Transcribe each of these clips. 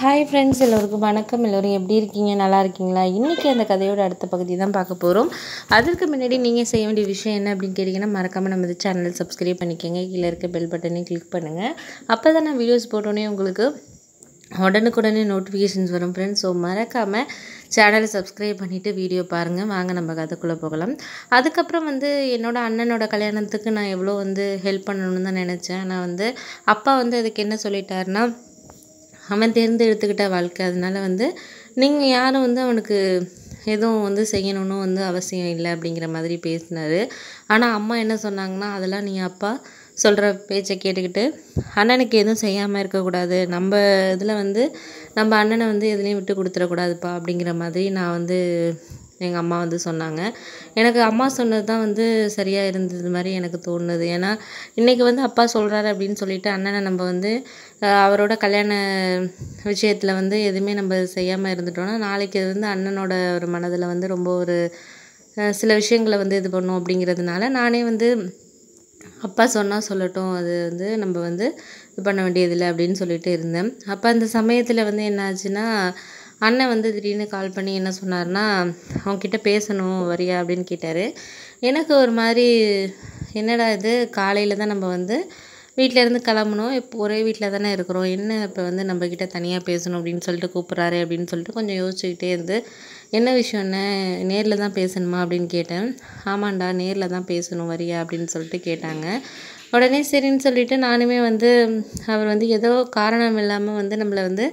hi friends எல்லோருக்கும் வணக்கம் எல்லோரும் எப்படி இருக்கீங்க நல்லா இருக்கீங்களா இன்றைக்கி அந்த கதையோட அடுத்த பகுதி தான் பார்க்க போகிறோம் அதற்கு முன்னாடி நீங்கள் செய்ய வேண்டிய விஷயம் என்ன அப்படின்னு கேட்டிங்கன்னா மறக்காமல் நம்ம சேனல் சப்ஸ்கிரைப் பண்ணிக்கோங்க கீழே இருக்க பெல் பட்டனையும் கிளிக் பண்ணுங்கள் அப்போ தான் நான் வீடியோஸ் போட்டோன்னே உங்களுக்கு உடனுக்குடனே நோட்டிஃபிகேஷன்ஸ் வரும் ஃப்ரெண்ட்ஸ் ஸோ மறக்காமல் சேனலை சப்ஸ்கிரைப் பண்ணிவிட்டு வீடியோ பாருங்கள் வாங்க நம்ம கதைக்குள்ளே போகலாம் அதுக்கப்புறம் வந்து என்னோடய அண்ணனோட கல்யாணத்துக்கு நான் எவ்வளோ வந்து ஹெல்ப் பண்ணணும்னு தான் நினச்சேன் நான் வந்து அப்பா வந்து அதுக்கு என்ன சொல்லிட்டாருன்னா அவன் தேர்ந்தெடுத்துக்கிட்ட வாழ்க்கை அதனால் வந்து நீங்கள் யாரும் வந்து அவனுக்கு எதுவும் வந்து செய்யணும்னு வந்து அவசியம் இல்லை அப்படிங்கிற மாதிரி பேசினார் ஆனால் அம்மா என்ன சொன்னாங்கன்னா அதெல்லாம் நீ அப்பா சொல்கிற பேச்சை கேட்டுக்கிட்டு அண்ணனுக்கு எதுவும் செய்யாமல் இருக்கக்கூடாது நம்ம இதில் வந்து நம்ம அண்ணனை வந்து எதுலேயும் விட்டு கொடுத்துடக்கூடாதுப்பா அப்படிங்கிற மாதிரி நான் வந்து எங்கள் அம்மா வந்து சொன்னாங்க எனக்கு அம்மா சொன்னது தான் வந்து சரியாக இருந்தது மாதிரி எனக்கு தோணுது ஏன்னா இன்றைக்கி வந்து அப்பா சொல்கிறாரு அப்படின்னு சொல்லிட்டு அண்ணனை நம்ம வந்து அவரோட கல்யாண விஷயத்தில் வந்து எதுவுமே நம்ம செய்யாமல் இருந்துட்டோம்னா நாளைக்கு வந்து அண்ணனோட ஒரு மனதில் வந்து ரொம்ப ஒரு சில விஷயங்களை வந்து இது பண்ணும் அப்படிங்கிறதுனால நானே வந்து அப்பா சொன்னால் சொல்லட்டும் அது வந்து நம்ம வந்து இது பண்ண வேண்டியதில்லை அப்படின்னு சொல்லிட்டு இருந்தேன் அப்போ அந்த சமயத்தில் வந்து என்னாச்சுன்னா அண்ணன் வந்து திடீர்னு கால் பண்ணி என்ன சொன்னார்னா அவங்கக்கிட்ட பேசணும் வரியா அப்படின்னு கேட்டார் எனக்கு ஒரு மாதிரி என்னடா இது காலையில் தான் நம்ம வந்து வீட்டிலேருந்து கிளம்பணும் இப்போ ஒரே வீட்டில் தானே இருக்கிறோம் என்ன இப்போ வந்து நம்மக்கிட்ட தனியாக பேசணும் அப்படின்னு சொல்லிட்டு கூப்பிட்றாரு அப்படின்னு சொல்லிட்டு கொஞ்சம் யோசிச்சுக்கிட்டே இருந்து என்ன விஷயம் என்ன நேரில் தான் பேசணுமா அப்படின்னு கேட்டேன் ஆமாண்டா நேரில் தான் பேசணும் வரியா அப்படின்னு சொல்லிட்டு கேட்டாங்க உடனே சரின்னு சொல்லிவிட்டு நானுமே வந்து அவர் வந்து ஏதோ காரணம் இல்லாமல் வந்து நம்மளை வந்து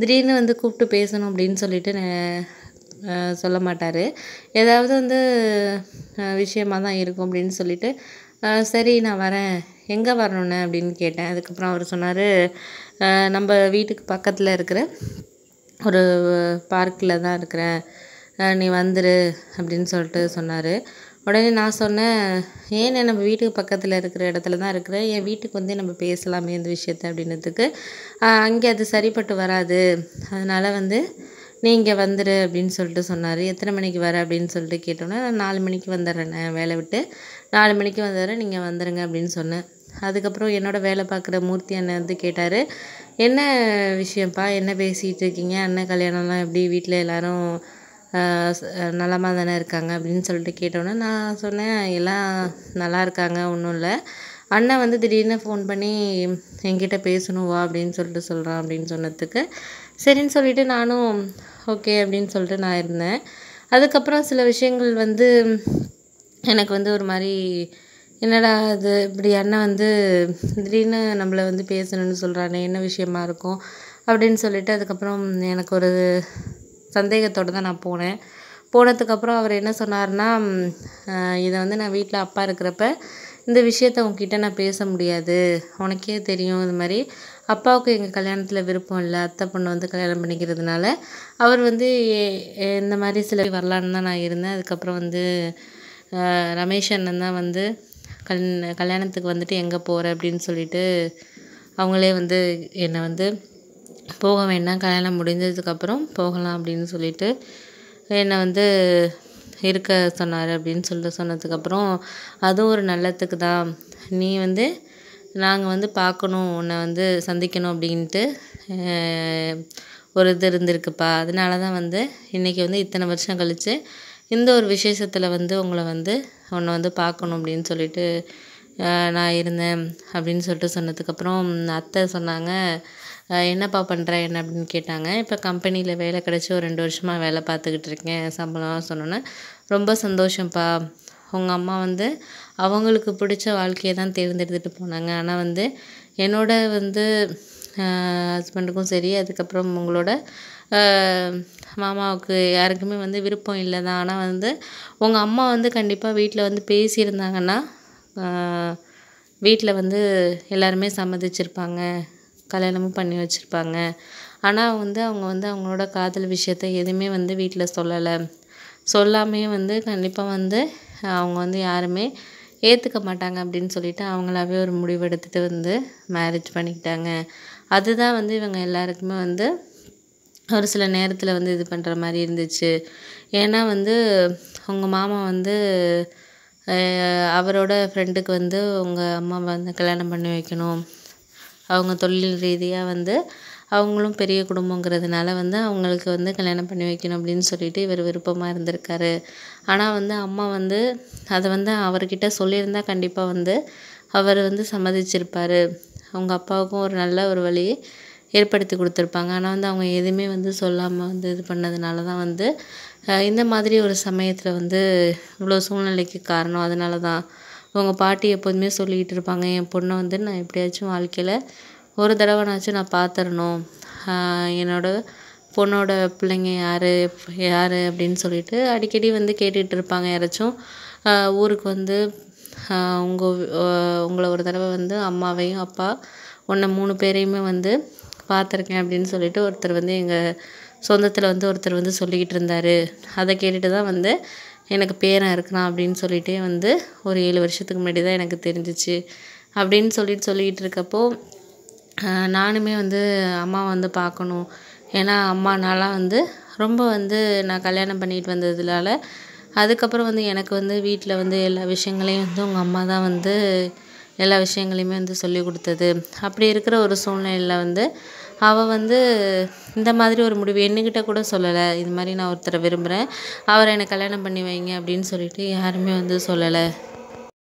திடீர்னு வந்து கூப்பிட்டு பேசணும் அப்படின்னு சொல்லிட்டு சொல்ல மாட்டார் ஏதாவது வந்து விஷயமாக தான் இருக்கும் அப்படின்னு சொல்லிட்டு சரி நான் வரேன் எங்கே வரணுன்னு அப்படின்னு கேட்டேன் அதுக்கப்புறம் அவர் சொன்னார் நம்ம வீட்டுக்கு பக்கத்தில் இருக்கிற ஒரு பார்க்கில் தான் இருக்கிறேன் நீ வந்துரு அப்படின்னு சொல்லிட்டு சொன்னார் உடனே நான் சொன்னேன் ஏன் நம்ம வீட்டுக்கு பக்கத்தில் இருக்கிற இடத்துல தான் இருக்கிறேன் என் வீட்டுக்கு வந்து நம்ம பேசலாமே இந்த விஷயத்த அப்படின்றதுக்கு அங்கே அது சரிப்பட்டு வராது அதனால் வந்து நீங்கள் வந்துடு அப்படின்னு சொல்லிட்டு சொன்னார் எத்தனை மணிக்கு வர அப்படின்னு சொல்லிட்டு கேட்டோன்னே நான் நாலு மணிக்கு வந்துடுறேன் வேலை விட்டு நாலு மணிக்கு வந்துடுறேன் நீங்கள் வந்துடுங்க அப்படின்னு சொன்னேன் அதுக்கப்புறம் என்னோடய வேலை பார்க்குற மூர்த்தி அண்ணன் வந்து கேட்டார் என்ன விஷயம்ப்பா என்ன பேசிகிட்டு இருக்கீங்க அண்ணன் கல்யாணம்லாம் எப்படி வீட்டில் எல்லோரும் நலமாக தானே இருக்காங்க அப்படின்னு சொல்லிட்டு கேட்டோன்னே நான் சொன்னேன் எல்லாம் நல்லா இருக்காங்க ஒன்றும் இல்லை அண்ணன் வந்து திடீர்னு ஃபோன் பண்ணி என்கிட்ட பேசணும் வா அப்படின்னு சொல்லிட்டு சொல்கிறான் அப்படின்னு சொன்னதுக்கு சரின்னு சொல்லிவிட்டு நானும் ஓகே அப்படின்னு சொல்லிட்டு நான் இருந்தேன் அதுக்கப்புறம் சில விஷயங்கள் வந்து எனக்கு வந்து ஒரு மாதிரி என்னடா அது இப்படி அண்ணன் வந்து திடீர்னு நம்மளை வந்து பேசணும்னு சொல்கிறானே என்ன விஷயமா இருக்கும் அப்படின்னு சொல்லிட்டு அதுக்கப்புறம் எனக்கு ஒரு சந்தேகத்தோடு தான் நான் போனேன் போனதுக்கப்புறம் அவர் என்ன சொன்னார்னா இதை வந்து நான் வீட்டில் அப்பா இருக்கிறப்ப இந்த விஷயத்த உங்ககிட்ட நான் பேச முடியாது உனக்கே தெரியும் இது மாதிரி அப்பாவுக்கு எங்கள் கல்யாணத்தில் விருப்பம் இல்லை அத்தை பொண்ணு வந்து கல்யாணம் பண்ணிக்கிறதுனால அவர் வந்து இந்த மாதிரி சில வரலான்னு தான் நான் இருந்தேன் அதுக்கப்புறம் வந்து ரமேஷ் அண்ணன் தான் வந்து கல் கல்யாணத்துக்கு வந்துட்டு எங்கே போகிற அப்படின்னு சொல்லிட்டு அவங்களே வந்து என்னை வந்து போக வேண்டாம் கல்யாணம் முடிஞ்சதுக்கப்புறம் போகலாம் அப்படின்னு சொல்லிட்டு என்னை வந்து இருக்க சொன்னார் அப்படின்னு சொல்லிட்டு சொன்னதுக்கப்புறம் அதுவும் ஒரு நல்லத்துக்கு தான் நீ வந்து நாங்கள் வந்து பார்க்கணும் உன்னை வந்து சந்திக்கணும் அப்படின்ட்டு ஒரு இது இருந்திருக்குப்பா அதனால தான் வந்து இன்றைக்கி வந்து இத்தனை வருஷம் கழித்து இந்த ஒரு விசேஷத்தில் வந்து உங்களை வந்து உன்னை வந்து பார்க்கணும் அப்படின்னு சொல்லிட்டு நான் இருந்தேன் அப்படின்னு சொல்லிட்டு சொன்னதுக்கப்புறம் அத்தை சொன்னாங்க என்னப்பா பண்ணுற என்ன அப்படின்னு கேட்டாங்க இப்போ கம்பெனியில் வேலை கிடச்சி ஒரு ரெண்டு வருஷமாக வேலை பார்த்துக்கிட்டு இருக்கேன் சம்பளம் சொன்னோன்னே ரொம்ப சந்தோஷம்ப்பா உங்கள் அம்மா வந்து அவங்களுக்கு பிடிச்ச வாழ்க்கையை தான் தேர்ந்தெடுத்துட்டு போனாங்க ஆனால் வந்து என்னோட வந்து ஹஸ்பண்டுக்கும் சரி அதுக்கப்புறம் உங்களோட மாமாவுக்கு யாருக்குமே வந்து விருப்பம் இல்லை தான் ஆனால் வந்து உங்கள் அம்மா வந்து கண்டிப்பாக வீட்டில் வந்து பேசியிருந்தாங்கன்னா வீட்டில் வந்து எல்லாருமே சம்மதிச்சிருப்பாங்க கல்யாணமும் பண்ணி வச்சுருப்பாங்க ஆனால் வந்து அவங்க வந்து அவங்களோட காதல் விஷயத்த எதுவுமே வந்து வீட்டில் சொல்லலை சொல்லாமையே வந்து கண்டிப்பாக வந்து அவங்க வந்து யாருமே ஏற்றுக்க மாட்டாங்க அப்படின்னு சொல்லிட்டு அவங்களாவே ஒரு முடிவு எடுத்துகிட்டு வந்து மேரேஜ் பண்ணிக்கிட்டாங்க அதுதான் வந்து இவங்க எல்லாருக்குமே வந்து ஒரு சில நேரத்தில் வந்து இது பண்ணுற மாதிரி இருந்துச்சு ஏன்னா வந்து உங்கள் மாமா வந்து அவரோட ஃப்ரெண்டுக்கு வந்து உங்கள் அம்மா வந்து கல்யாணம் பண்ணி வைக்கணும் அவங்க தொழில் ரீதியாக வந்து அவங்களும் பெரிய குடும்பங்கிறதுனால வந்து அவங்களுக்கு வந்து கல்யாணம் பண்ணி வைக்கணும் அப்படின்னு சொல்லிட்டு இவர் விருப்பமாக இருந்திருக்காரு ஆனால் வந்து அம்மா வந்து அதை வந்து அவர்கிட்ட சொல்லியிருந்தா கண்டிப்பாக வந்து அவர் வந்து சம்மதிச்சிருப்பார் அவங்க அப்பாவுக்கும் ஒரு நல்ல ஒரு வழியை ஏற்படுத்தி கொடுத்துருப்பாங்க ஆனால் வந்து அவங்க எதுவுமே வந்து சொல்லாமல் வந்து இது பண்ணதுனால தான் வந்து இந்த மாதிரி ஒரு சமயத்தில் வந்து இவ்வளோ சூழ்நிலைக்கு காரணம் அதனால தான் உங்கள் பாட்டி எப்போதுமே சொல்லிக்கிட்டு இருப்பாங்க என் பொண்ணை வந்து நான் எப்படியாச்சும் வாழ்க்கையில் ஒரு தடவைனாச்சும் நான் பார்த்துடணும் என்னோடய பொண்ணோட பிள்ளைங்க யார் யார் அப்படின்னு சொல்லிட்டு அடிக்கடி வந்து கேட்டுகிட்டு இருப்பாங்க யாராச்சும் ஊருக்கு வந்து உங்கள் உங்களை ஒரு தடவை வந்து அம்மாவையும் அப்பா ஒன்று மூணு பேரையுமே வந்து பார்த்துருக்கேன் அப்படின்னு சொல்லிட்டு ஒருத்தர் வந்து எங்கள் சொந்தத்தில் வந்து ஒருத்தர் வந்து சொல்லிக்கிட்டு இருந்தார் அதை கேட்டுட்டு தான் வந்து எனக்கு பேரன் இருக்கிறான் அப்படின்னு சொல்லிகிட்டே வந்து ஒரு ஏழு வருஷத்துக்கு முன்னாடி தான் எனக்கு தெரிஞ்சிச்சு அப்படின்னு சொல்லிட்டு சொல்லிக்கிட்டு இருக்கப்போ நானுமே வந்து அம்மா வந்து பார்க்கணும் ஏன்னா அம்மா வந்து ரொம்ப வந்து நான் கல்யாணம் பண்ணிட்டு வந்ததுனால அதுக்கப்புறம் வந்து எனக்கு வந்து வீட்டில் வந்து எல்லா விஷயங்களையும் வந்து உங்கள் அம்மா தான் வந்து எல்லா விஷயங்களையுமே வந்து சொல்லி கொடுத்தது அப்படி இருக்கிற ஒரு சூழ்நிலையில் வந்து அவள் வந்து இந்த மாதிரி ஒரு முடிவு என்கிட்ட கூட சொல்லலை இது மாதிரி நான் ஒருத்தரை விரும்புகிறேன் அவரை எனக்கு கல்யாணம் பண்ணி வைங்க அப்படின்னு சொல்லிட்டு யாருமே வந்து சொல்லலை